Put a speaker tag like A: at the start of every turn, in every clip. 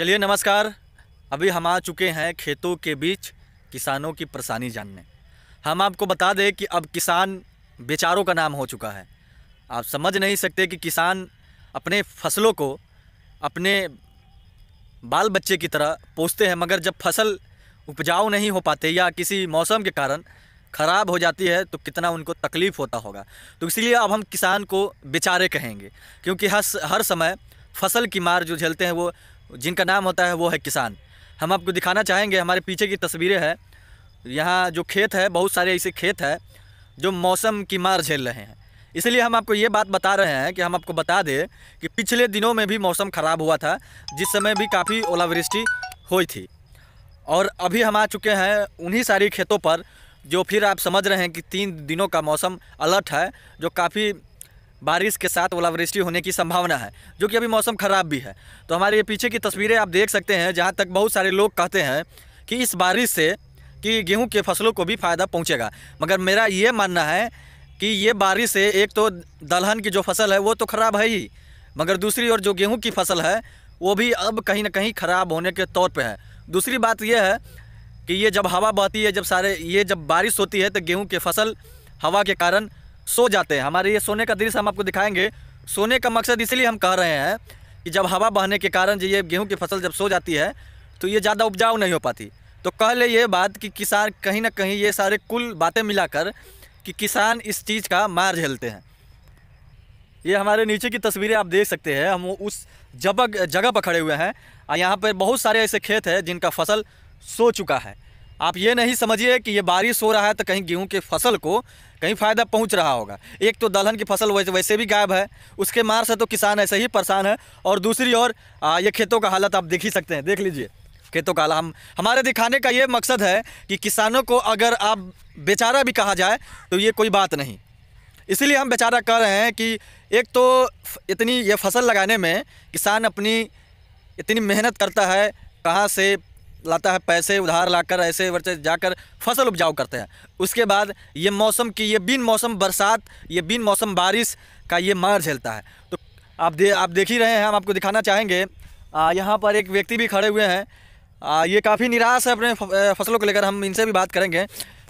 A: चलिए नमस्कार अभी हम आ चुके हैं खेतों के बीच किसानों की परेशानी जानने हम आपको बता दें कि अब किसान बेचारों का नाम हो चुका है आप समझ नहीं सकते कि किसान अपने फसलों को अपने बाल बच्चे की तरह पोसते हैं मगर जब फसल उपजाऊ नहीं हो पाते या किसी मौसम के कारण ख़राब हो जाती है तो कितना उनको तकलीफ़ होता होगा तो इसलिए अब हम किसान को बेचारे कहेंगे क्योंकि हर हर समय फसल की मार जो झेलते हैं वो जिनका नाम होता है वो है किसान हम आपको दिखाना चाहेंगे हमारे पीछे की तस्वीरें हैं यहाँ जो खेत है बहुत सारे ऐसे खेत है जो मौसम की मार झेल रहे हैं इसलिए हम आपको ये बात बता रहे हैं कि हम आपको बता दें कि पिछले दिनों में भी मौसम ख़राब हुआ था जिस समय भी काफ़ी ओलावृष्टि हुई थी और अभी हम आ चुके हैं उन्हीं सारी खेतों पर जो फिर आप समझ रहे हैं कि तीन दिनों का मौसम अलर्ट है जो काफ़ी बारिश के साथ ओलावृष्टि होने की संभावना है जो कि अभी मौसम ख़राब भी है तो हमारे ये पीछे की तस्वीरें आप देख सकते हैं जहाँ तक बहुत सारे लोग कहते हैं कि इस बारिश से कि गेहूं के फसलों को भी फ़ायदा पहुंचेगा मगर मेरा ये मानना है कि ये बारिश से एक तो दलहन की जो फसल है वो तो ख़राब है ही मगर दूसरी ओर जो गेहूं की फसल है वो भी अब कहीं ना कहीं ख़राब होने के तौर पे है दूसरी बात यह है कि ये जब हवा बहती है जब सारे ये जब बारिश होती है तो गेहूँ की फसल हवा के कारण सो जाते हैं हमारे ये सोने का दृश्य हम आपको दिखाएंगे सोने का मकसद इसलिए हम कह रहे हैं कि जब हवा बहने के कारण जो ये गेहूँ की फसल जब सो जाती है तो ये ज़्यादा उपजाऊ नहीं हो पाती तो कह ले ये बात कि किसान कहीं ना कहीं ये सारे कुल बातें मिलाकर कि किसान इस चीज़ का मार झेलते हैं ये हमारे नीचे की तस्वीरें आप देख सकते हैं हम उस जब जगह पर खड़े हुए हैं और यहाँ पर बहुत सारे ऐसे खेत हैं जिनका फसल सो चुका है आप ये नहीं समझिए कि ये बारिश हो रहा है तो कहीं गेहूं की फसल को कहीं फ़ायदा पहुंच रहा होगा एक तो दलहन की फसल वैसे वैसे भी गायब है उसके मार से तो किसान ऐसे ही परेशान है और दूसरी ओर ये खेतों का हालत आप देख ही सकते हैं देख लीजिए खेतों का हम हमारे दिखाने का ये मकसद है कि किसानों को अगर आप बेचारा भी कहा जाए तो ये कोई बात नहीं इसलिए हम बेचारा कह रहे हैं कि एक तो इतनी ये फसल लगाने में किसान अपनी इतनी मेहनत करता है कहाँ से लाता है पैसे उधार लाकर ऐसे वर्चे जाकर फसल उपजाऊ करते हैं उसके बाद ये मौसम की ये बिन मौसम बरसात ये बिन मौसम बारिश का ये मार झेलता है तो आप दे आप देख ही रहे हैं हम आपको दिखाना चाहेंगे यहाँ पर एक व्यक्ति भी खड़े हुए हैं आ, ये काफ़ी निराश है अपने फसलों को लेकर हम इनसे भी बात करेंगे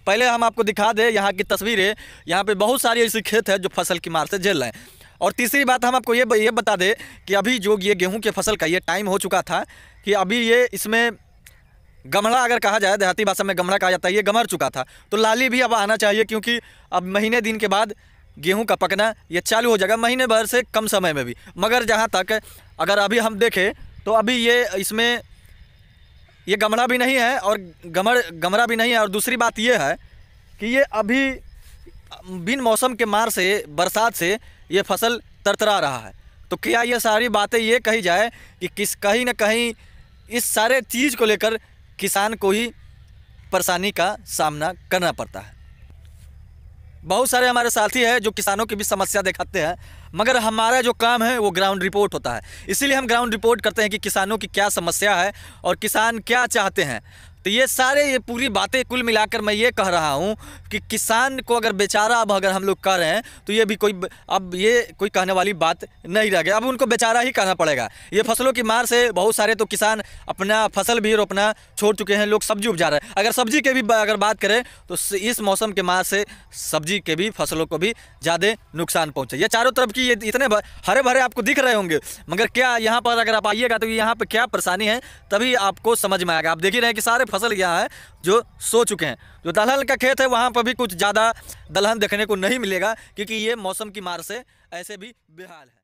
A: पहले हम आपको दिखा दें यहाँ की तस्वीरें यहाँ पर बहुत सारी ऐसी खेत है जो फसल की मार से झेल रहे हैं और तीसरी बात हम आपको ये ये बता दें कि अभी जो ये गेहूं के फसल का ये टाइम हो चुका था कि अभी ये इसमें गमड़ा अगर कहा जाए देहाती भाषा में गमड़ा कहा जाता है ये गमर चुका था तो लाली भी अब आना चाहिए क्योंकि अब महीने दिन के बाद गेहूं का पकना ये चालू हो जाएगा महीने भर से कम समय में भी मगर जहाँ तक अगर अभी हम देखें तो अभी ये इसमें ये गमड़ा भी नहीं है और गमर गमरा भी नहीं है और दूसरी बात ये है कि ये अभी बिन मौसम के मार से बरसात से ये फसल तरतरा रहा है तो क्या ये सारी बातें ये कही जाए कि किस कहीं ना कहीं इस सारे चीज़ को लेकर किसान को ही परेशानी का सामना करना पड़ता है बहुत सारे हमारे साथी हैं जो किसानों की भी समस्या दिखाते हैं मगर हमारा जो काम है वो ग्राउंड रिपोर्ट होता है इसीलिए हम ग्राउंड रिपोर्ट करते हैं कि किसानों की क्या समस्या है और किसान क्या चाहते हैं तो ये सारे ये पूरी बातें कुल मिलाकर मैं ये कह रहा हूँ कि किसान को अगर बेचारा अब अगर हम लोग कर रहे हैं तो ये भी कोई अब ये कोई कहने वाली बात नहीं रह गई अब उनको बेचारा ही कहना पड़ेगा ये फसलों की मार से बहुत सारे तो किसान अपना फसल भी रोपना छोड़ चुके हैं लोग सब्जी उपजा रहे हैं अगर सब्जी के भी अगर बात करें तो इस मौसम के मार से सब्जी के भी फसलों को भी ज़्यादा नुकसान पहुँचे ये चारों तरफ की ये इतने हरे भरे आपको दिख रहे होंगे मगर क्या यहाँ पर अगर आप आइएगा तो यहाँ पर क्या परेशानी है तभी आपको समझ में आएगा आप देख ही रहे हैं कि सारे फसल गया है जो सो चुके हैं जो दलहन का खेत है वहाँ पर भी कुछ ज़्यादा दलहन देखने को नहीं मिलेगा क्योंकि ये मौसम की मार से ऐसे भी बेहाल है